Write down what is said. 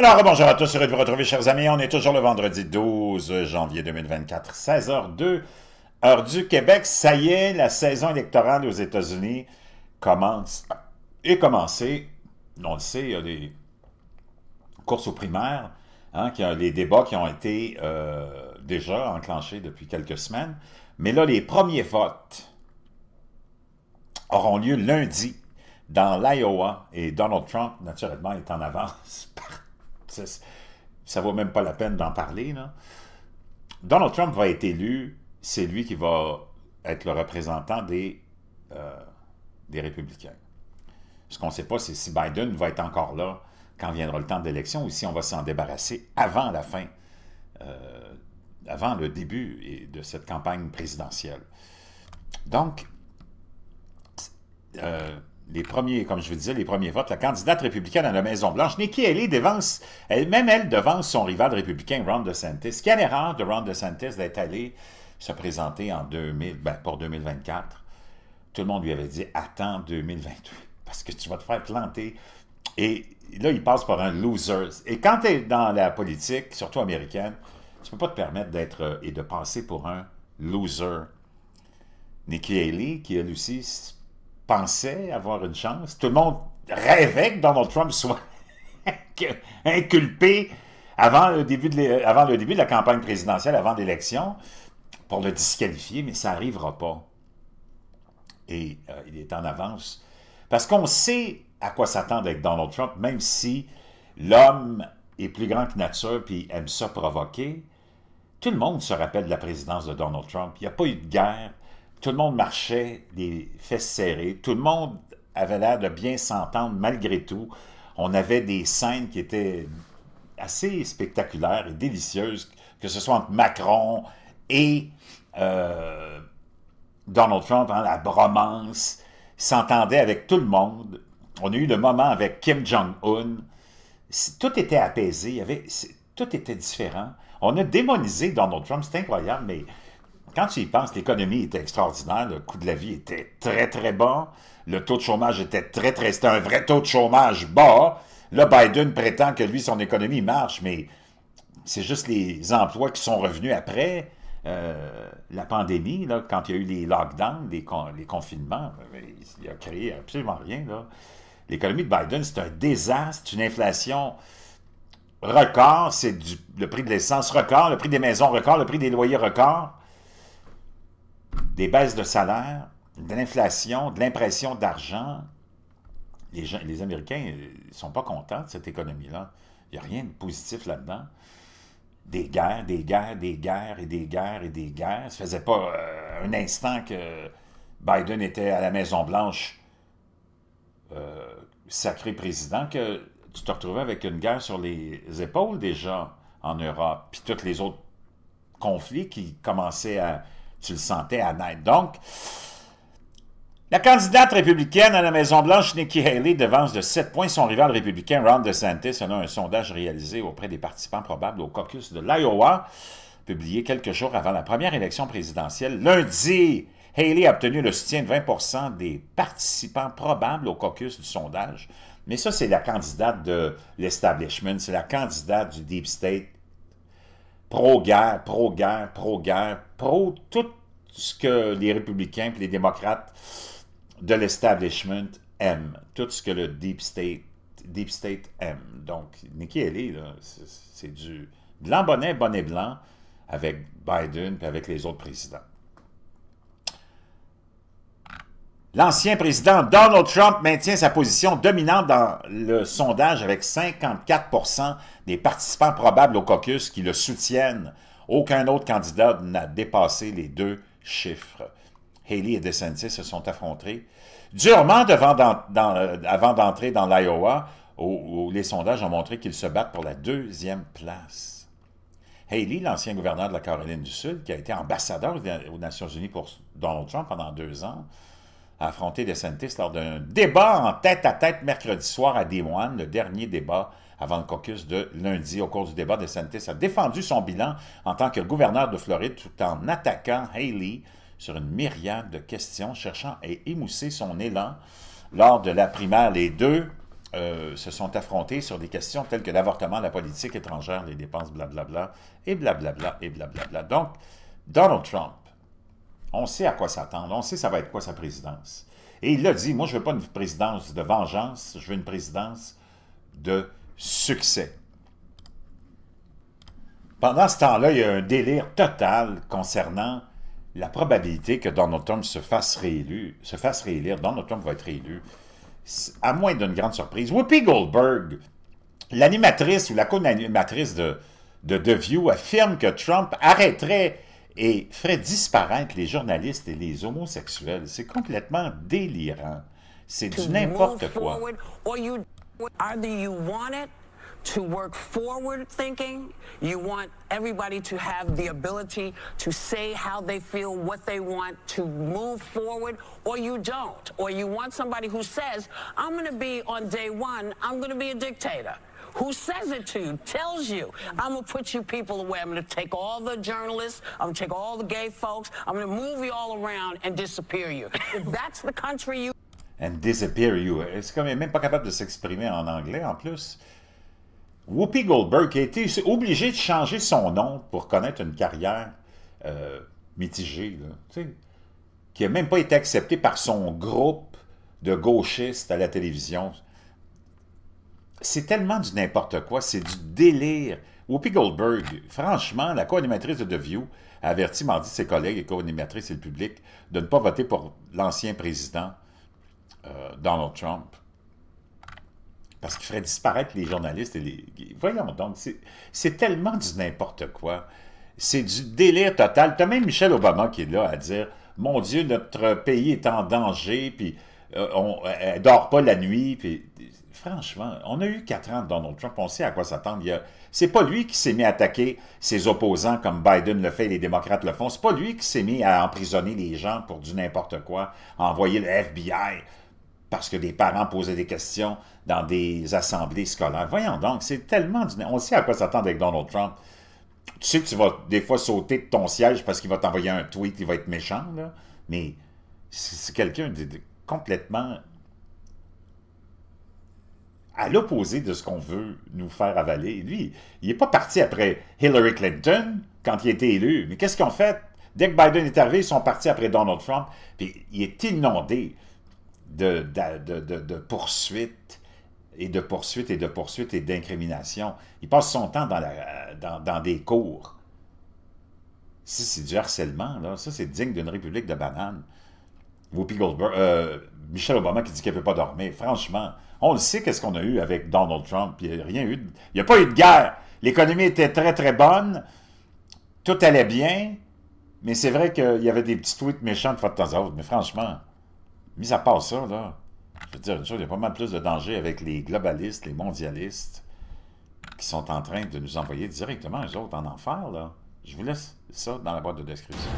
Alors, bonjour à tous, heureux de vous retrouver, chers amis. On est toujours le vendredi 12 janvier 2024, 16h02, heure du Québec. Ça y est, la saison électorale aux États-Unis commence. Et commencée, on le sait, il y a des courses aux primaires, hein, qui, les débats qui ont été euh, déjà enclenchés depuis quelques semaines. Mais là, les premiers votes auront lieu lundi dans l'Iowa et Donald Trump, naturellement, est en avance partout ça, ne vaut même pas la peine d'en parler. Donald Trump va être élu, c'est lui qui va être le représentant des, euh, des républicains. Ce qu'on ne sait pas, c'est si Biden va être encore là quand viendra le temps d'élection ou si on va s'en débarrasser avant la fin, euh, avant le début de cette campagne présidentielle. Donc, euh, les premiers, comme je vous disais, les premiers votes, la candidate républicaine à la Maison-Blanche, Nikki Haley, devance, elle, même elle devance son rival républicain, Ron DeSantis. Quelle erreur de Ron DeSantis d'être allé se présenter en 2000, ben, pour 2024. Tout le monde lui avait dit « Attends 2028 parce que tu vas te faire planter ». Et là, il passe pour un « loser ». Et quand tu es dans la politique, surtout américaine, tu ne peux pas te permettre d'être euh, et de passer pour un « loser ». Nikki Haley, qui elle aussi pensait avoir une chance. Tout le monde rêvait que Donald Trump soit inculpé avant le, début de la campagne présidentielle, avant l'élection, pour le disqualifier, mais ça n'arrivera pas. Et euh, il est en avance. Parce qu'on sait à quoi s'attendre avec Donald Trump, même si l'homme est plus grand que nature puis aime ça provoquer. Tout le monde se rappelle de la présidence de Donald Trump. Il n'y a pas eu de guerre, tout le monde marchait des fesses serrées, tout le monde avait l'air de bien s'entendre malgré tout. On avait des scènes qui étaient assez spectaculaires et délicieuses, que ce soit entre Macron et euh, Donald Trump, hein, la bromance, s'entendait avec tout le monde. On a eu le moment avec Kim Jong-un. Tout était apaisé, tout était différent. On a démonisé Donald Trump, c'est incroyable, mais quand tu y penses, l'économie était extraordinaire, le coût de la vie était très, très bas, le taux de chômage était très, très... C'était un vrai taux de chômage bas. Là, Biden prétend que lui, son économie marche, mais c'est juste les emplois qui sont revenus après euh, la pandémie, quand il y a eu les lockdowns, les, les confinements. Il a créé absolument rien. L'économie de Biden, c'est un désastre, une inflation record, c'est le prix de l'essence record, le prix des maisons record, le prix des loyers record des baisses de salaire, de l'inflation, de l'impression d'argent. Les, les Américains ne sont pas contents de cette économie-là. Il n'y a rien de positif là-dedans. Des guerres, des guerres, des guerres et des guerres et des guerres. Ça faisait pas euh, un instant que Biden était à la Maison-Blanche, euh, sacré président, que tu te retrouvais avec une guerre sur les épaules déjà en Europe, puis tous les autres conflits qui commençaient à tu le sentais à naître. Donc, la candidate républicaine à la Maison-Blanche, Nikki Haley, devance de 7 points son rival républicain Ron DeSantis selon un sondage réalisé auprès des participants probables au caucus de l'Iowa, publié quelques jours avant la première élection présidentielle. Lundi, Haley a obtenu le soutien de 20 des participants probables au caucus du sondage. Mais ça, c'est la candidate de l'establishment, c'est la candidate du Deep State, pro-guerre, pro-guerre, pro-guerre, pro tout ce que les républicains et les démocrates de l'establishment aiment, tout ce que le deep state, deep state aime. Donc, Nikki Haley, c'est du blanc bonnet, bonnet blanc avec Biden et avec les autres présidents. L'ancien président Donald Trump maintient sa position dominante dans le sondage avec 54 des participants probables au caucus qui le soutiennent. Aucun autre candidat n'a dépassé les deux chiffres. Haley et DeSantis se sont affrontés durement devant avant d'entrer dans l'Iowa, où les sondages ont montré qu'ils se battent pour la deuxième place. Haley, l'ancien gouverneur de la Caroline du Sud, qui a été ambassadeur aux Nations Unies pour Donald Trump pendant deux ans, a affronté DeSantis lors d'un débat en tête-à-tête mercredi soir à Des Moines, le dernier débat avant le caucus de lundi. Au cours du débat, DeSantis a défendu son bilan en tant que gouverneur de Floride tout en attaquant Haley sur une myriade de questions, cherchant à émousser son élan. Lors de la primaire, les deux euh, se sont affrontés sur des questions telles que l'avortement, la politique étrangère, les dépenses, blablabla, et blablabla, et blablabla. Donc, Donald Trump on sait à quoi s'attendre. On sait ça va être quoi sa présidence. Et il l'a dit, moi, je ne veux pas une présidence de vengeance, je veux une présidence de succès. Pendant ce temps-là, il y a un délire total concernant la probabilité que Donald Trump se fasse réélu, se fasse réélire. Donald Trump va être réélu, à moins d'une grande surprise. Whoopi Goldberg, l'animatrice ou la co-animatrice de, de The View, affirme que Trump arrêterait et ferait disparaître les journalistes et les homosexuels. C'est complètement délirant. C'est du n'importe quoi. to work forward thinking. You want everybody to have the ability to say how they feel, what they want, to move forward, or you don't. Or you want somebody who says, I'm going to be on day one, I'm going to be a dictator who says it to you, tells you, I'm going to put you people away. I'm going to take all the journalists. I'm going to take all the gay folks. I'm going to move you all around and disappear you. If that's the country you... And disappear you. comme n'est même pas capable de s'exprimer en anglais en plus. Whoopi Goldberg a été obligée de changer son nom pour connaître une carrière euh, mitigée, là, qui n'a même pas été acceptée par son groupe de gauchistes à la télévision c'est tellement du n'importe quoi, c'est du délire. Whoopi Goldberg, franchement, la co-animatrice de The View a averti mardi ses collègues et co-animatrices et le public de ne pas voter pour l'ancien président euh, Donald Trump parce qu'il ferait disparaître les journalistes et les... Voyons donc, c'est tellement du n'importe quoi. C'est du délire total. T'as même Michel Obama qui est là à dire « Mon Dieu, notre pays est en danger, puis euh, on, dort pas la nuit, puis... » franchement, on a eu quatre ans de Donald Trump, on sait à quoi s'attendre. C'est pas lui qui s'est mis à attaquer ses opposants comme Biden le fait, les démocrates le font. C'est pas lui qui s'est mis à emprisonner les gens pour du n'importe quoi, à envoyer le FBI parce que des parents posaient des questions dans des assemblées scolaires. Voyons donc, c'est tellement... Du... On sait à quoi s'attendre avec Donald Trump. Tu sais que tu vas des fois sauter de ton siège parce qu'il va t'envoyer un tweet, il va être méchant, là. mais c'est quelqu'un de complètement à l'opposé de ce qu'on veut nous faire avaler. Lui, il n'est pas parti après Hillary Clinton quand il a été élu. Mais qu'est-ce qu'ils ont fait? Dès que Biden est arrivé, ils sont partis après Donald Trump. Puis il est inondé de, poursuites et de poursuites et de poursuites et d'incriminations. Il passe son temps dans, des cours. Ça, c'est du harcèlement, Ça, c'est digne d'une république de bananes. Euh, Michel Obama qui dit qu'elle ne peut pas dormir. Franchement, on le sait qu'est-ce qu'on a eu avec Donald Trump. Il n'y a rien eu. il n'y a pas eu de guerre. L'économie était très, très bonne. Tout allait bien. Mais c'est vrai qu'il y avait des petits tweets méchants de fois de temps à autre. Mais franchement, mis à part ça, là, je veux dire une chose, il y a pas mal plus de danger avec les globalistes, les mondialistes, qui sont en train de nous envoyer directement, les autres, en enfer, là. Je vous laisse ça dans la boîte de description.